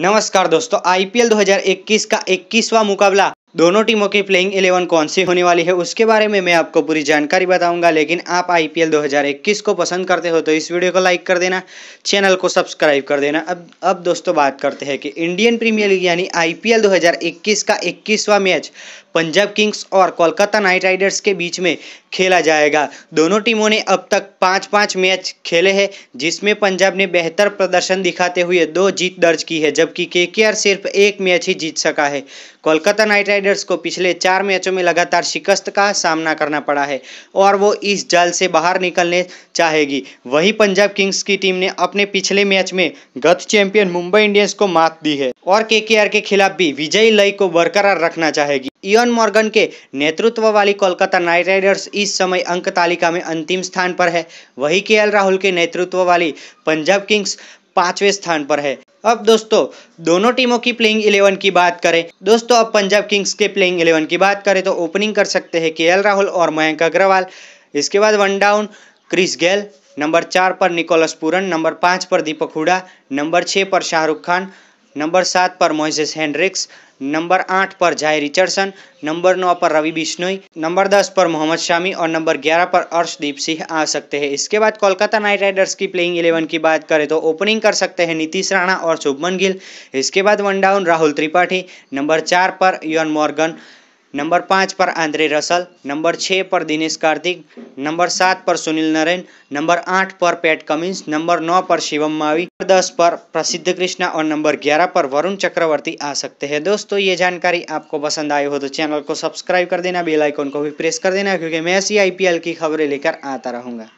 नमस्कार दोस्तों आईपीएल 2021 का 21वां मुकाबला दोनों टीमों की प्लेइंग इलेवन कौन सी होने वाली है उसके बारे में मैं आपको पूरी जानकारी बताऊंगा लेकिन आप आईपीएल 2021 को पसंद करते हो तो इस वीडियो को लाइक कर देना चैनल को सब्सक्राइब कर देना अब अब दोस्तों बात करते हैं कि इंडियन प्रीमियर लीग यानी आईपीएल 2021 का 21वां मैच पंजाब किंग्स और कोलकाता नाइट राइडर्स के बीच में खेला जाएगा दोनों टीमों ने अब तक पाँच पाँच मैच खेले हैं जिसमें पंजाब ने बेहतर प्रदर्शन दिखाते हुए दो जीत दर्ज की है जबकि के सिर्फ एक मैच ही जीत सका है कोलकाता नाइट राइडर्स को पिछले चार मैचों में लगातार शिकस्त का सामना करना पड़ा है और वो इस जाल से बाहर निकलने चाहेगी वही पंजाब किंग्स की टीम ने अपने पिछले मैच में गत चैंपियन मुंबई इंडियंस को मात दी है और के के खिलाफ भी विजयी लय को बरकरार रखना चाहेगी इयन मॉर्गन के नेतृत्व वाली कोलकाता नाइट राइडर्स इस समय अंक तालिका में अंतिम स्थान पर है वही के राहुल के नेतृत्व वाली पंजाब किंग्स पांचवें स्थान पर है अब दोस्तों दोनों टीमों की प्लेइंग इलेवन की बात करें दोस्तों अब पंजाब किंग्स के प्लेइंग इलेवन की बात करें तो ओपनिंग कर सकते हैं के राहुल और मयंक अग्रवाल इसके बाद one down Chris Gayle number चार पर निकोलस पूरन नंबर पाँच पर दीपक हुडा नंबर छः पर शाहरुख खान नंबर सात पर मोइसेस हेनरिक्स नंबर आठ पर जाय रिचर्डसन नंबर नौ पर रवि बिश्नोई नंबर दस पर मोहम्मद शामी और नंबर ग्यारह पर अर्शदीप सिंह आ सकते हैं इसके बाद कोलकाता नाइट राइडर्स की प्लेइंग इलेवन की बात करें तो ओपनिंग कर सकते हैं नीतीश राणा और शुभमन गिल इसके बाद one down Rahul Tripathi number चार पर योन मॉर्गन नंबर पाँच पर आंद्रे रसल नंबर छः पर दिनेश कार्तिक नंबर सात पर सुनील नरेन नंबर आठ पर पैट कमिंस नंबर नौ पर शिवम मावी नंबर दस पर प्रसिद्ध कृष्णा और नंबर ग्यारह पर वरुण चक्रवर्ती आ सकते हैं दोस्तों ये जानकारी आपको पसंद आई हो तो चैनल को सब्सक्राइब कर देना बेलाइकॉन को भी प्रेस कर देना क्योंकि मैं ऐसी आई की खबरें लेकर आता रहूँगा